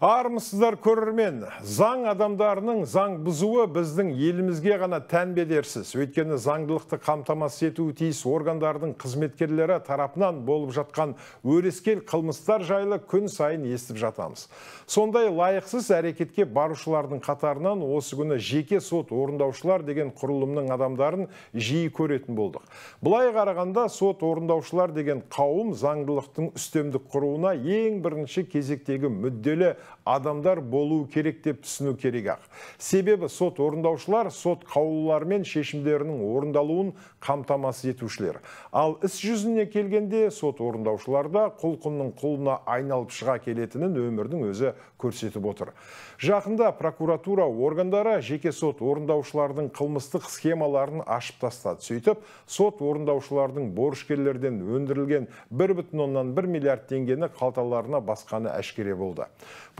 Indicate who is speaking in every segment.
Speaker 1: Армысыздар көрермен, заң адамдарының заң бұзуы біздің елімізге ғана тән бедерсіз. Өйткені заңдылықты қамтамасыз етуі тиіс органдардың қызметкерлері тарапынан болып жатқан өрескел қылмыстар жайлы күн сайын естіп жатамыз. Сондай лайықсыз әрекетке барушылардың қатарынан осы күні жеке сот орындаушылар деген құрылымның адамдарын жиі көретін болдық. Бұлай қарағанда сот орындаушылар деген қауым заңдылықтың үстемдік құруына ең бірінші кезектегі мүдделі адамдар болуы керек деп түсіну керек ақ себебі сот орындаушылар сот қаулылары мен шешімдерінің орындалуын қамтамасыз етушілер ал іс жүзіне келгенде сот орындаушыларда құлқынның құлына айналып шыға келетінін өмірдің өзі көрсетіп отыр жақында прокуратура органдары жеке сот орындаушылардың қылмыстық схемаларын ашып тастады сөйтіп сот орындаушылардың борышкерлерден өндірілген бір бүтін оннан миллиард теңгені қалталарына басқаны әшкере болды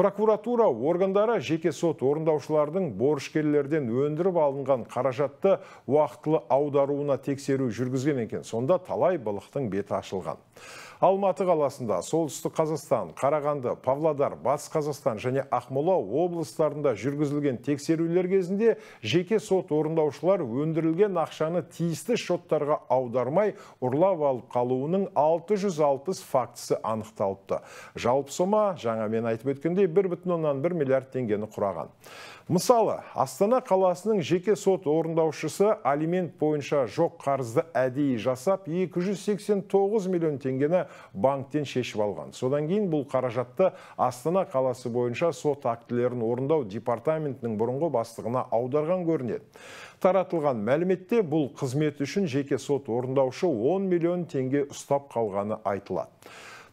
Speaker 1: прокуратура органдары жеке сот орындаушылардың борышкерлерден өндіріп алынған қаражатты уақытылы аударуына тексеру жүргізген екен сонда талай былықтың беті ашылған алматы қаласында солтүстік қазақстан қарағанды павлодар батыс қазақстан және ақмола облыстарында жүргізілген тексерулер кезінде жеке сот орындаушылар өндірілген ақшаны тиісті шоттарға аудармай ұрлап алып қалуының 660 фактісі анықталыпты жалпы сома жаңа мен айтып өткендей 1,1 миллиард теңгені құраған мысалы астана қаласының жеке сот орындаушысы алимент бойынша жоқ қарызды әдейі жасап 289 миллион теңгені банктен шешіп алған содан кейін бұл қаражатты астана қаласы бойынша сот актілерін орындау департаментінің бұрынғы бастығына аударған көрінеді таратылған мәліметте бұл қызмет үшін жеке сот орындаушы 10 миллион теңге ұстап қалғаны айтылады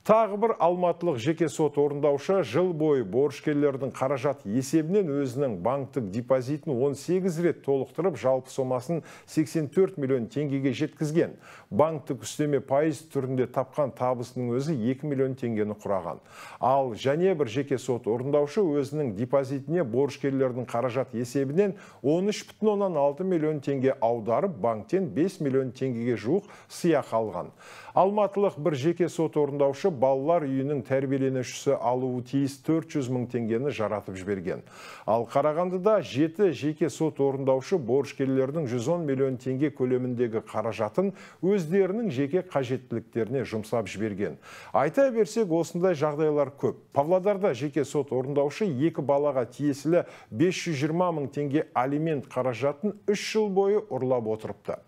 Speaker 1: Тағы бір алматылық жеке сот орындаушы жыл бойы борышкерлердің қаражат есебінен өзінің банктік депозитін 18 рет толықтырып, жалпы сомасын 84 миллион теңгеге жеткізген. Банктік үстеме пайыз түрінде тапқан табысының өзі 2 миллион теңгені құраған. Ал және бір жеке сот орындаушы өзінің депозитіне борышкерлердің қаражат есебінен 13,6 миллион теңге аударып, банктен 5 миллион теңгеге жуық сия алған. Алматылық бір жеке сот орындаушы балалар үйінің тәрбиеленушісі алуы тиіс 400 мың теңгені жаратып жіберген. Ал Қарағандыда жеті жеке сот орындаушы борышкерлердің 110 миллион теңге көлеміндегі қаражатын өздерінің жеке қажеттіліктеріне жұмсап жіберген. Айта берсек, осындай жағдайлар көп. Павлодарда жеке сот орындаушы екі балаға тиесілі 520 мың теңге алимент қаражатын үш жыл бойы ұрлап отырыпты.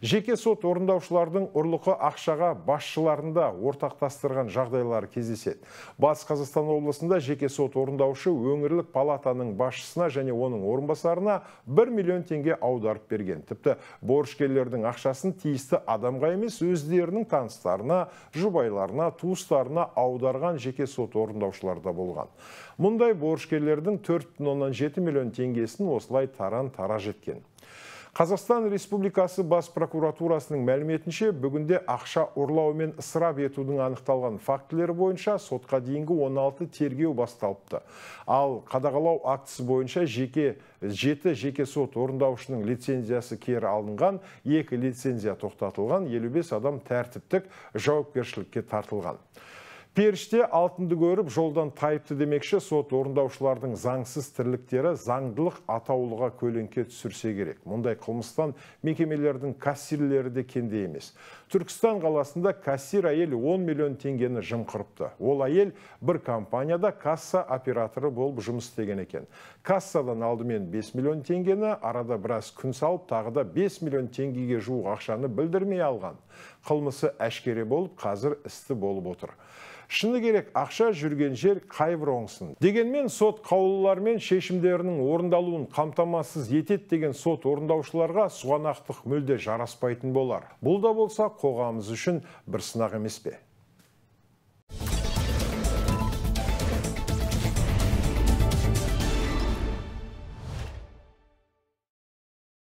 Speaker 1: Жеке сот орындаушылардың ұрлықы ақшаға басшыларында ортақтастырған жағдайлар кездеседі. Бас Қазақстан облысында жеке сот орындаушы өңірлік палатаның басшысына және оның орынбасарына 1 миллион теңге аударып берген. Тіпті борышкерлердің ақшасын тиісті адамға емес өздерінің таныстарына, жұбайларына, туыстарына аударған жеке сот орындаушылар болған. Мұндай борышкерлердің 4,7 миллион теңгесін осылай таран-тара жеткен. Қазақстан Республикасы бас прокуратурасының мәліметінше бүгінде ақша ұрлау мен ысырап етудің анықталған фактілері бойынша сотқа дейінгі 16 тергеу басталыпты. Ал қадағалау актісі бойынша жеке жеті жеке сот орындаушының лицензиясы кері алынған, екі лицензия тоқтатылған, 55 адам тәртіптік жауапкершілікке тартылған періште алтынды көріп жолдан тайыпты демекші сот орындаушылардың заңсыз тірліктері заңдылық атаулыға көлеңке түсірсе керек мұндай қылмыстан мекемелердің кассирлері де кенде емес түркістан қаласында кассир әйел 10 миллион теңгені жымқырыпты ол әйел бір компанияда касса операторы болып жұмыс деген екен кассадан алдымен 5 миллион теңгені арада біраз күн салып тағы да 5 миллион теңгеге жуық ақшаны білдірмей алған қылмысы әшкере болып қазір істі болып отыр шыны керек ақша жүрген жер қайбір оңсын дегенмен сот қаулылар мен шешімдерінің орындалуын қамтамасыз етеді деген сот орындаушыларға сұғанақтық мүлде жараспайтын болар бұл да болса қоғамымыз үшін бір сынақ емес пе